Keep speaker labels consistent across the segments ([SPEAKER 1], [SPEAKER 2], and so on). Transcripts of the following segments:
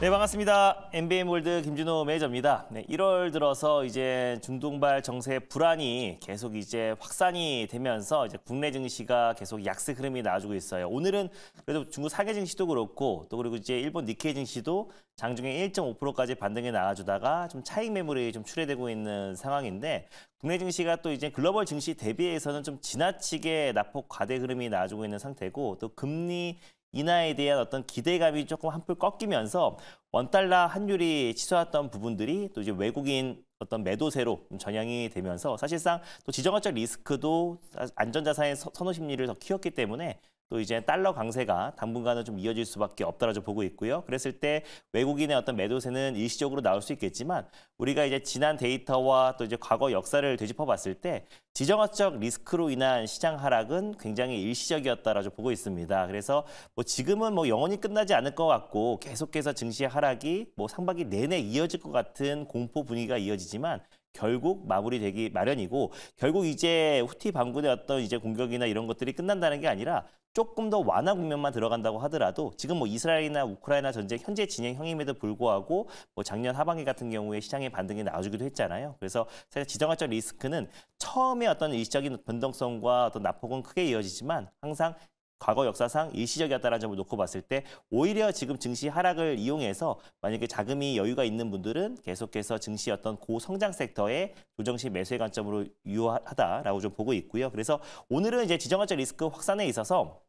[SPEAKER 1] 네, 반갑습니다. NBA 몰드 김준호 매니저입니다. 네, 1월 들어서 이제 중동발 정세 불안이 계속 이제 확산이 되면서 이제 국내 증시가 계속 약세 흐름이 나와주고 있어요. 오늘은 그래도 중국 상해 증시도 그렇고 또 그리고 이제 일본 니케이 증시도 장중에 1.5%까지 반등해 나와주다가 좀 차익 매물이 좀 출회되고 있는 상황인데 국내 증시가 또 이제 글로벌 증시 대비해서는 좀 지나치게 낙폭 과대 흐름이 나와주고 있는 상태고 또 금리 인하에 대한 어떤 기대감이 조금 한풀 꺾이면서 원달러 환율이 치솟았던 부분들이 또 이제 외국인 어떤 매도세로 전향이 되면서 사실상 또 지정학적 리스크도 안전자산의 선호 심리를 더 키웠기 때문에 또 이제 달러 강세가 당분간은 좀 이어질 수밖에 없더라고 보고 있고요. 그랬을 때 외국인의 어떤 매도세는 일시적으로 나올 수 있겠지만 우리가 이제 지난 데이터와 또 이제 과거 역사를 되짚어 봤을 때 지정학적 리스크로 인한 시장 하락은 굉장히 일시적이었다라고 보고 있습니다. 그래서 뭐 지금은 뭐 영원히 끝나지 않을 것 같고 계속해서 증시의 하락이 뭐 상반기 내내 이어질 것 같은 공포 분위기가 이어지지만 결국 마무리되기 마련이고 결국 이제 후티 반군의 어떤 이제 공격이나 이런 것들이 끝난다는 게 아니라 조금 더 완화 국면만 들어간다고 하더라도 지금 뭐 이스라엘이나 우크라이나 전쟁 현재 진행형임에도 불구하고 뭐 작년 하반기 같은 경우에 시장의 반등이 나와주기도 했잖아요. 그래서 사실 지정학적 리스크는 처음에 어떤 일시적인 변동성과 어떤 낙폭은 크게 이어지지만 항상 과거 역사상 일시적이었다는 점을 놓고 봤을 때 오히려 지금 증시 하락을 이용해서 만약에 자금이 여유가 있는 분들은 계속해서 증시 였던 고성장 섹터에 조정시 매수의 관점으로 유효하다라고 좀 보고 있고요. 그래서 오늘은 이제 지정학적 리스크 확산에 있어서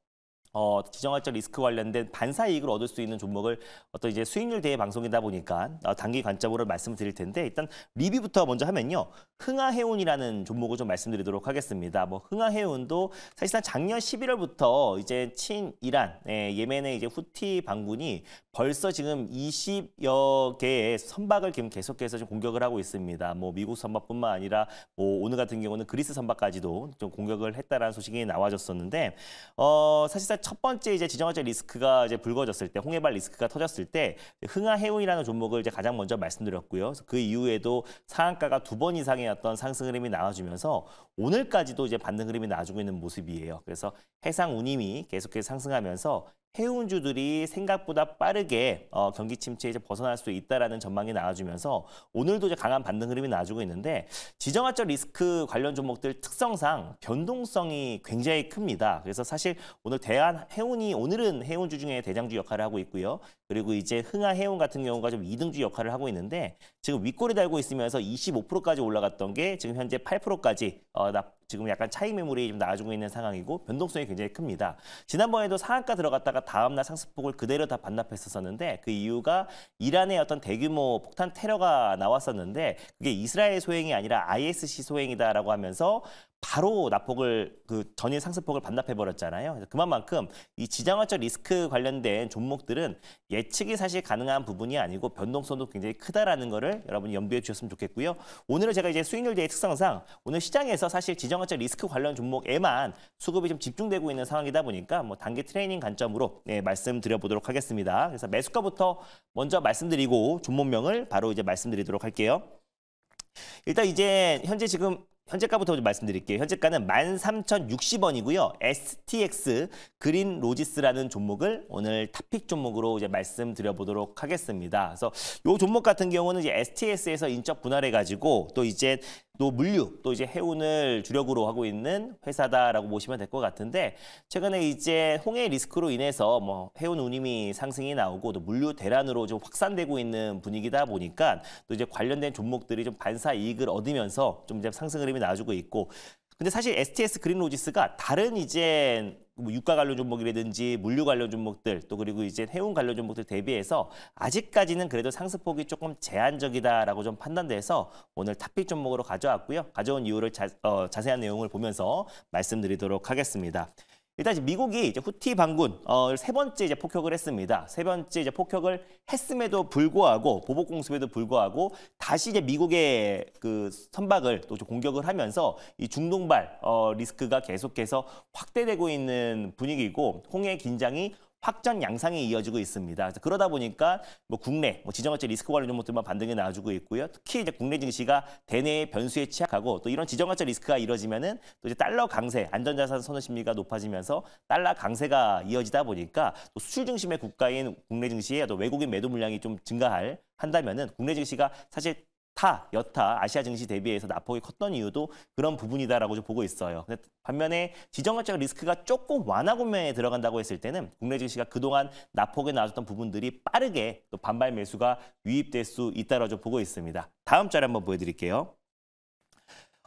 [SPEAKER 1] 어, 지정학적 리스크 관련된 반사 이익을 얻을 수 있는 종목을 어떤 이제 수익률 대회 방송이다 보니까 어, 단기 관점으로 말씀을 드릴 텐데 일단 리뷰부터 먼저 하면요. 흥아해운이라는 종목을 좀 말씀드리도록 하겠습니다. 뭐 흥아해운도 사실상 작년 11월부터 이제 친이란 예, 예멘의 이제 후티 반군이 벌써 지금 20여 개의 선박을 지금 계속해서 좀 공격을 하고 있습니다. 뭐 미국 선박뿐만 아니라 뭐 오늘 같은 경우는 그리스 선박까지도 좀 공격을 했다라는 소식이 나와졌었는데 어, 사실상 첫 번째 이제 지정학적 리스크가 이제 불거졌을 때 홍해발 리스크가 터졌을 때흥하 해운이라는 종목을 이제 가장 먼저 말씀드렸고요. 그 이후에도 상한가가 두 번 이상의 어떤 상승 흐름이 나와주면서 오늘까지도 이제 반등 흐름이 나아지고 있는 모습이에요. 그래서 해상 운임이 계속해서 상승하면서 해운주들이 생각보다 빠르게 어, 경기 침체에 이 벗어날 수 있다라는 전망이 나와주면서 오늘도 이제 강한 반등 흐름이 나와주고 있는데 지정학적 리스크 관련 종목들 특성상 변동성이 굉장히 큽니다. 그래서 사실 오늘 대한 해운이 오늘은 해운주 중에 대장주 역할을 하고 있고요. 그리고 이제 흥아 해운 같은 경우가 좀 2등주 역할을 하고 있는데 지금 윗골이 달고 있으면서 25%까지 올라갔던 게 지금 현재 8%까지 어, 지금 약간 차익 매물이 좀 나아지고 있는 상황이고 변동성이 굉장히 큽니다. 지난번에도 상한가 들어갔다가 다음날 상승폭을 그대로 다 반납했었었는데 그 이유가 이란의 어떤 대규모 폭탄 테러가 나왔었는데 그게 이스라엘 소행이 아니라 ISC 소행이다라고 하면서 바로 납폭을그 전일 상승폭을 반납해 버렸잖아요. 그래서 그만큼 이 지정학적 리스크 관련된 종목들은 예측이 사실 가능한 부분이 아니고 변동성도 굉장히 크다라는 거를 여러분이 염두에 주셨으면 좋겠고요. 오늘은 제가 이제 수익률 대의 특성상 오늘 시장에서 사실 지정학적 리스크 관련 종목에만 수급이 좀 집중되고 있는 상황이다 보니까 뭐 단기 트레이닝 관점으로 네, 예, 말씀드려 보도록 하겠습니다. 그래서 매수가부터 먼저 말씀드리고 종목명을 바로 이제 말씀드리도록 할게요. 일단 이제 현재 지금 현재가부터 말씀드릴게요. 현재가는 13,060원이고요. STX 그린 로지스라는 종목을 오늘 탑픽 종목으로 이제 말씀드려 보도록 하겠습니다. 그래서 이 종목 같은 경우는 이제 STS에서 인적 분할해 가지고 또 이제 또 물류, 또 이제 해운을 주력으로 하고 있는 회사다라고 보시면 될 것 같은데 최근에 이제 홍해 리스크로 인해서 뭐 해운 운임이 상승이 나오고 또 물류 대란으로 좀 확산되고 있는 분위기다 보니까 또 이제 관련된 종목들이 좀 반사 이익을 얻으면서 좀 이제 상승 흐름이 나와주고 있고 근데 사실 STS 그린로지스가 다른 이제 뭐 유가 관련 종목이라든지 물류 관련 종목들 또 그리고 이제 해운 관련 종목들 대비해서 아직까지는 그래도 상승폭이 조금 제한적이다라고 좀 판단돼서 오늘 탑픽 종목으로 가져왔고요. 가져온 이유를 자, 어, 자세한 내용을 보면서 말씀드리도록 하겠습니다. 일단 이제 미국이 이제 후티 반군 어, 세 번째 이제 폭격을 했습니다. 세 번째 이제 폭격을 했음에도 불구하고 보복 공습에도 불구하고 다시 이제 미국의 그 선박을 또 공격을 하면서 이 중동발 어, 리스크가 계속해서 확대되고 있는 분위기고 홍해 긴장이 확전 양상이 이어지고 있습니다. 그러다 보니까 뭐 국내 뭐 지정학적 리스크 관련 종목들만 반등이 나와주고 있고요. 특히 이제 국내 증시가 대내의 변수에 취약하고 또 이런 지정학적 리스크가 이뤄지면은 또 이제 달러 강세, 안전자산 선호 심리가 높아지면서 달러 강세가 이어지다 보니까 또 수출 중심의 국가인 국내 증시에 또 외국인 매도 물량이 좀 증가할 한다면은 국내 증시가 사실 타, 여타, 아시아 증시 대비해서 낙폭이 컸던 이유도 그런 부분이다라고 좀 보고 있어요. 근데 반면에 지정학적 리스크가 조금 완화 국면에 들어간다고 했을 때는 국내 증시가 그동안 낙폭에 나왔던 부분들이 빠르게 또 반발 매수가 유입될 수 있다라고 좀 보고 있습니다. 다음 자료 한번 보여드릴게요.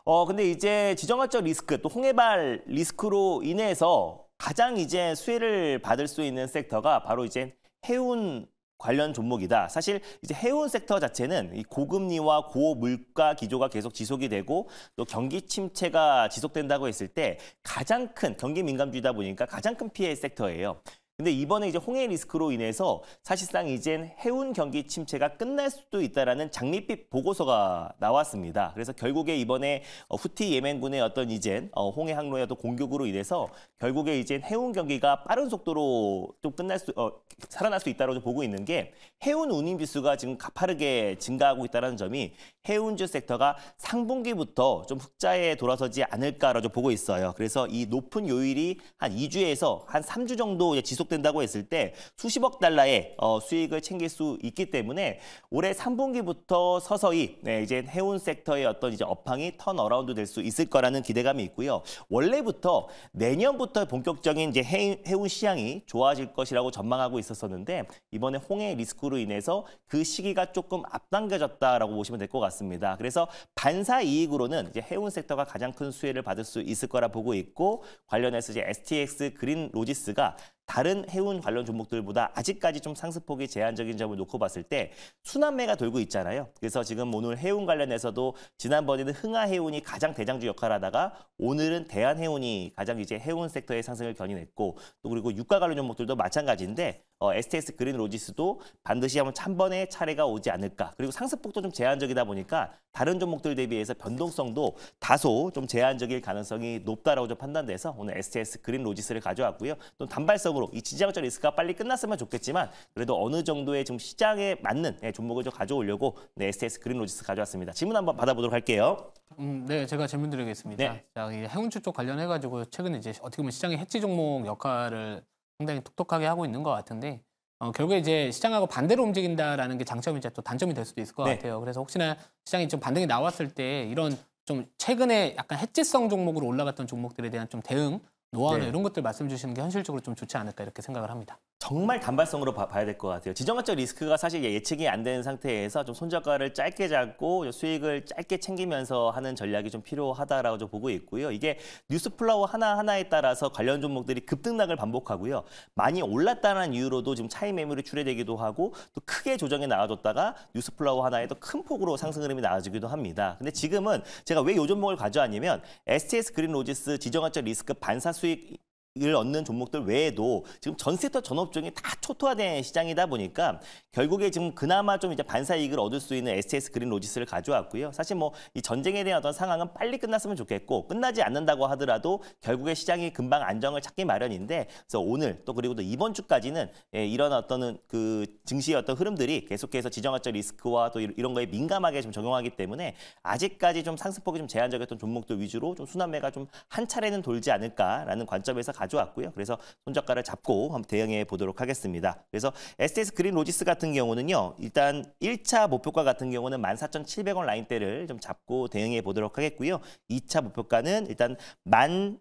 [SPEAKER 1] 어 근데 이제 지정학적 리스크 또 홍해발 리스크로 인해서 가장 이제 수혜를 받을 수 있는 섹터가 바로 이제 해운 관련 종목이다. 사실 이제 해운 섹터 자체는 이 고금리와 고물가 기조가 계속 지속이 되고 또 경기 침체가 지속된다고 했을 때 가장 큰 경기 민감주의다 보니까 가장 큰 피해 섹터예요. 근데 이번에 이제 홍해 리스크로 인해서 사실상 이젠 해운 경기 침체가 끝날 수도 있다라는 장밋빛 보고서가 나왔습니다. 그래서 결국에 이번에 어, 후티 예멘군의 어떤 이젠 어, 홍해 항로에도 공격으로 인해서 결국에 이젠 해운 경기가 빠른 속도로 좀 끝날 수 어, 살아날 수 있다고 보고 있는 게 해운 운임 비수가 지금 가파르게 증가하고 있다는 점이 해운주 섹터가 상분기부터 좀 흑자에 돌아서지 않을까라고 보고 있어요. 그래서 이 높은 요일이 한 2주에서 한 3주 정도 지속 계속된다고 했을 때 수십억 달러의 어, 수익을 챙길 수 있기 때문에 올해 3분기부터 서서히 네, 이제 해운 섹터의 어떤 이제 업황이 턴어라운드 될 수 있을 거라는 기대감이 있고요. 원래부터 내년부터 본격적인 이제 해운 시향이 좋아질 것이라고 전망하고 있었었는데 이번에 홍해 리스크로 인해서 그 시기가 조금 앞당겨졌다라고 보시면 될 것 같습니다. 그래서 반사 이익으로는 이제 해운 섹터가 가장 큰 수혜를 받을 수 있을 거라 보고 있고 관련해서 이제 STX 그린 로지스가 다른 해운 관련 종목들보다 아직까지 좀 상승폭이 제한적인 점을 놓고 봤을 때 순환매가 돌고 있잖아요. 그래서 지금 오늘 해운 관련해서도 지난번에는 흥하해운이 가장 대장주 역할을 하다가 오늘은 대한해운이 가장 이제 해운 섹터의 상승을 견인했고 또 그리고 유가 관련 종목들도 마찬가지인데 어, STS 그린 로지스도 반드시 한번 찬번의 차례가 오지 않을까. 그리고 상승폭도 좀 제한적이다 보니까 다른 종목들 대비해서 변동성도 다소 좀 제한적일 가능성이 높다라고 좀 판단돼서 오늘 STS 그린 로지스를 가져왔고요. 또 단발성 전반적으로 이 지지장적 리스크가 빨리 끝났으면 좋겠지만 그래도 어느 정도의 좀 시장에 맞는 네, 종목을 좀 가져오려고 네, STS 그린로지스 가져왔습니다. 질문 한번 받아보도록 할게요. 음, 네, 제가 질문 드리겠습니다. 네. 자, 이 해운출 쪽 관련해 가지고 최근에 이제 어떻게 보면 시장의 해치 종목 역할을 상당히 똑똑하게 하고 있는 것 같은데 어, 결국에 이제 시장하고 반대로 움직인다라는 게 장점이자 또 단점이 될 수도 있을 것 네. 같아요. 그래서 혹시나 시장이 좀 반등이 나왔을 때 이런 좀 최근에 약간 해지성 종목으로 올라갔던 종목들에 대한 좀 대응 노하우 네. 이런 것들 말씀 주시는 게 현실적으로 좀 좋지 않을까 이렇게 생각을 합니다. 정말 단발성으로 봐, 야될 것 같아요. 지정학적 리스크가 사실 예측이 안 되는 상태에서 좀 손절가를 짧게 잡고 수익을 짧게 챙기면서 하는 전략이 좀 필요하다라고 좀 보고 있고요. 이게 뉴스플라워 하나하나에 따라서 관련 종목들이 급등락을 반복하고요. 많이 올랐다는 이유로도 지금 차이 매물이 출해되기도 하고 또 크게 조정이 나와줬다가 뉴스플라워 하나에 또큰 폭으로 상승 흐름이 나아지기도 합니다. 근데 지금은 제가 왜 요 종목을 가져왔냐면 STS 그린 로지스 지정학적 리스크 반사 수익 을 얻는 종목들 외에도 지금 전세터 전업종이 다 초토화된 시장이다 보니까 결국에 지금 그나마 좀 이제 반사 이익을 얻을 수 있는 STS 그린 로지스를 가져왔고요. 사실 뭐 이 전쟁에 대한 어떤 상황은 빨리 끝났으면 좋겠고 끝나지 않는다고 하더라도 결국에 시장이 금방 안정을 찾기 마련인데 그래서 오늘 또 그리고 또 이번 주까지는 예, 이런 어떤 그 증시의 어떤 흐름들이 계속해서 지정학적 리스크와 또 이런 거에 민감하게 좀 적용하기 때문에 아직까지 좀 상승폭이 좀 제한적이었던 종목들 위주로 좀 순환매가 좀 한 차례는 돌지 않을까라는 관점에서 가 가져왔고요. 그래서 손젓가를 잡고 한번 대응해 보도록 하겠습니다. 그래서 STS 그린 로지스 같은 경우는요. 일단 1차 목표가 같은 경우는 14,700원 라인대를 좀 잡고 대응해 보도록 하겠고요. 2차 목표가는 일단 1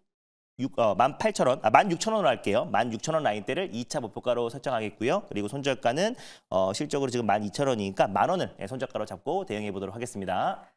[SPEAKER 1] 6, 18,000원, 아, 16,000원으로 할게요. 16,000원 라인대를 2차 목표가로 설정하겠고요. 그리고 손절가는 어, 실적으로 지금 12,000원이니까 만원을 예, 손절가로 잡고 대응해 보도록 하겠습니다.